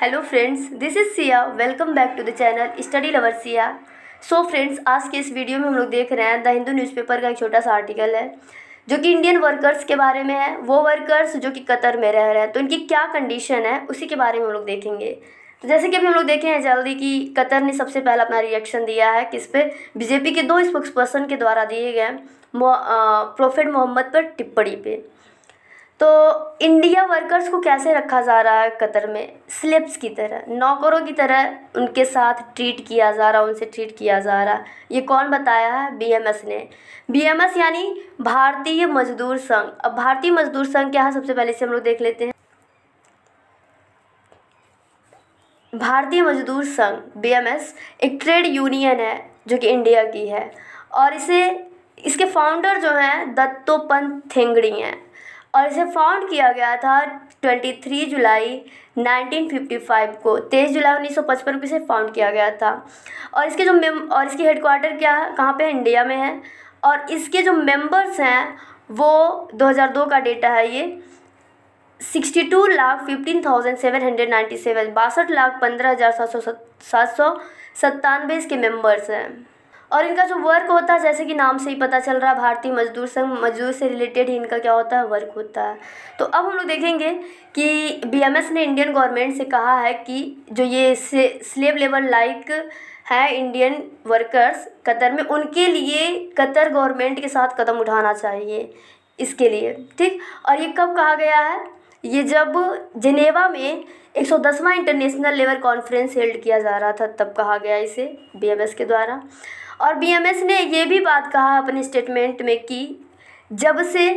hello friends this is Siya welcome back to the channel study lover Siya so friends आज के इस video में हम लोग देख रहे हैं द हिंदू न्यूज़पेपर का एक छोटा सा आर्टिकल है जो कि इंडियन वर्कर्स के बारे में है वो वर्कर्स जो कि कतर में रह रहे हैं तो इनकी क्या कंडीशन है उसी के बारे में हम लोग देखेंगे तो जैसे कि अभी हम लोग देखे हैं जल्दी कि कतर ने सबसे पहला अपना रिएक्शन दिया है किस पे बीजेपी के दो स्पोक्स पर्सन के द्वारा दिए गए प्रोफेट मोहम्मद पर टिप्पणी पे तो इंडिया वर्कर्स को कैसे रखा जा रहा है कतर में स्लिप्स की तरह नौकरों की तरह उनके साथ ट्रीट किया जा रहा उनसे ट्रीट किया जा रहा ये कौन बताया है बीएमएस ने बीएमएस यानी भारतीय मजदूर संघ अब भारतीय मजदूर संघ क्या है सबसे पहले से हम लोग देख लेते हैं भारतीय मजदूर संघ बीएमएस एक ट्रेड यूनियन है जो कि इंडिया की है और इसे इसके फाउंडर जो हैं दत्तोपंत थेंगड़ी हैं और इसे फाउंड किया गया था 23 जुलाई 1955 को 23 जुलाई 1955 को इसे फाउंड किया गया था और इसके जो मेम और इसकी हेडक्वार्टर क्या है कहाँ पे है इंडिया में है और इसके जो मेंबर्स हैं वो 2002 का डेटा है ये sixty two lakh fifteen thousand seven hundred ninety seven बासठ लाख पंद्रह हज़ार सात सौ सात सौ सत्तानवे इसके मेंबर्स हैं और इनका जो वर्क होता है जैसे कि नाम से ही पता चल रहा है भारतीय मजदूर संघ मजदूर से रिलेटेड ही इनका क्या होता है वर्क होता है तो अब हम लोग देखेंगे कि बीएमएस ने इंडियन गवर्नमेंट से कहा है कि जो ये स्लेव लेबर लाइक है इंडियन वर्कर्स कतर में उनके लिए कतर गवर्नमेंट के साथ कदम उठाना चाहिए इसके लिए ठीक और ये कब कहा गया है ये जब जिनेवा में एक सौ दसवां इंटरनेशनल लेबर कॉन्फ्रेंस हेल्ड किया जा रहा था तब कहा गया इसे बीएमएस के द्वारा और बीएमएस ने ये भी बात कहा अपने स्टेटमेंट में कि जब से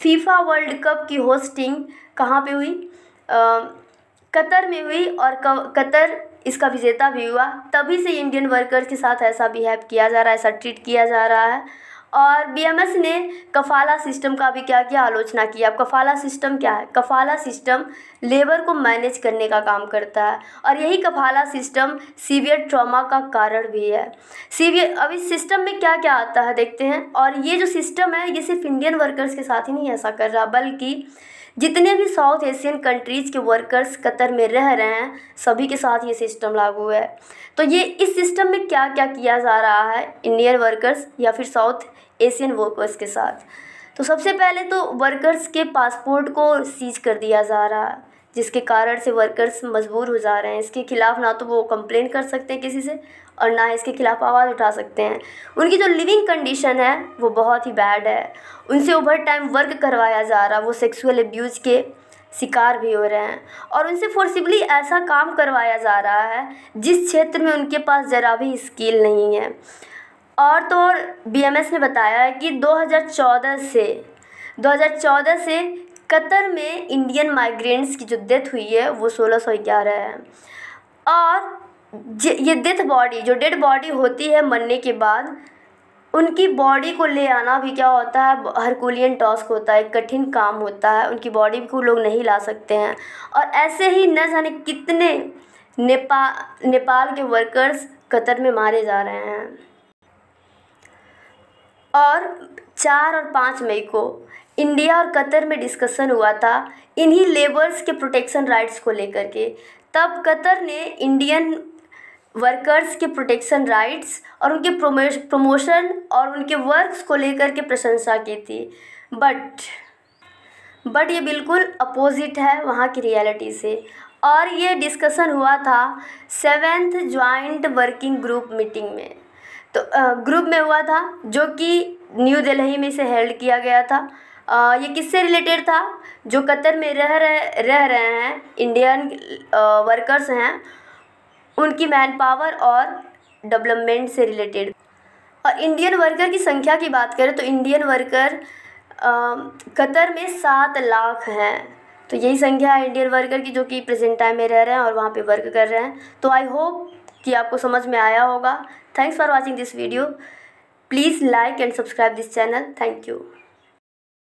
फीफा वर्ल्ड कप की होस्टिंग कहाँ पे हुई आ, कतर में हुई और कतर इसका विजेता भी हुआ तभी से इंडियन वर्कर्स के साथ ऐसा बिहेव किया जा रहा है ऐसा ट्रीट किया जा रहा है और बीएमएस ने कफ़ाला सिस्टम का भी क्या किया आलोचना की अब कफ़ाला सिस्टम क्या है कफ़ाला सिस्टम लेबर को मैनेज करने का काम करता है और यही कफ़ाला सिस्टम सीवियर ट्रॉमा का कारण भी है सीवियर अब इस सिस्टम में क्या क्या आता है देखते हैं और ये जो सिस्टम है ये सिर्फ इंडियन वर्कर्स के साथ ही नहीं ऐसा कर रहा बल्कि जितने भी साउथ एशियन कंट्रीज़ के वर्कर्स कतर में रह रहे हैं सभी के साथ ये सिस्टम लागू है तो ये इस सिस्टम में क्या क्या किया जा रहा है इंडियन वर्कर्स या फिर साउथ एशियन वर्कर्स के साथ तो सबसे पहले तो वर्कर्स के पासपोर्ट को सीज कर दिया जा रहा है जिसके कारण से वर्कर्स मजबूर हो जा रहे हैं इसके खिलाफ़ ना तो वो कंप्लेंट कर सकते हैं किसी से और ना इसके खिलाफ आवाज़ उठा सकते हैं उनकी जो लिविंग कंडीशन है वो बहुत ही बैड है उनसे ओवर टाइम वर्क करवाया जा रहा वो सेक्सुअल एब्यूज़ के शिकार भी हो रहे हैं और उनसे फोर्सिबली ऐसा काम करवाया जा रहा है जिस क्षेत्र में उनके पास ज़रा भी स्किल नहीं है और तो एम बीएमएस ने बताया है कि 2014 से 2014 से कतर में इंडियन माइग्रेंट्स की जो डेथ हुई है वो सोलह सौ ग्यारह है और ये डेथ बॉडी जो डेड बॉडी होती है मरने के बाद उनकी बॉडी को ले आना भी क्या होता है हरकुलियन टॉस्क होता है कठिन काम होता है उनकी बॉडी को लोग नहीं ला सकते हैं और ऐसे ही न जाने कितने नेपाल नेपाल के वर्कर्स कतर में मारे जा रहे हैं और चार और पाँच मई को इंडिया और कतर में डिस्कशन हुआ था इन्हीं लेबर्स के प्रोटेक्शन राइट्स को लेकर के तब कतर ने इंडियन वर्कर्स के प्रोटेक्शन राइट्स और उनके प्रमोशन और उनके वर्क्स को लेकर के प्रशंसा की थी बट बट ये बिल्कुल अपोजिट है वहाँ की रियलिटी से और ये डिस्कशन हुआ था seventh joint working group meeting में तो ग्रुप में हुआ था जो कि न्यू दिल्ली में इसे हेल्ड किया गया था आ, ये किससे रिलेटेड था जो कतर में रह रहे रह रहे हैं इंडियन वर्कर्स हैं उनकी मैन पावर और डेवलपमेंट से रिलेटेड और इंडियन वर्कर की संख्या की बात करें तो इंडियन वर्कर आ, कतर में सात लाख हैं तो यही संख्या है इंडियन वर्कर की जो कि प्रेजेंट टाइम में रह रहे हैं और वहाँ पे वर्क कर रहे हैं तो आई होप कि आपको समझ में आया होगा thanks for watching this video please like and subscribe this channel thank you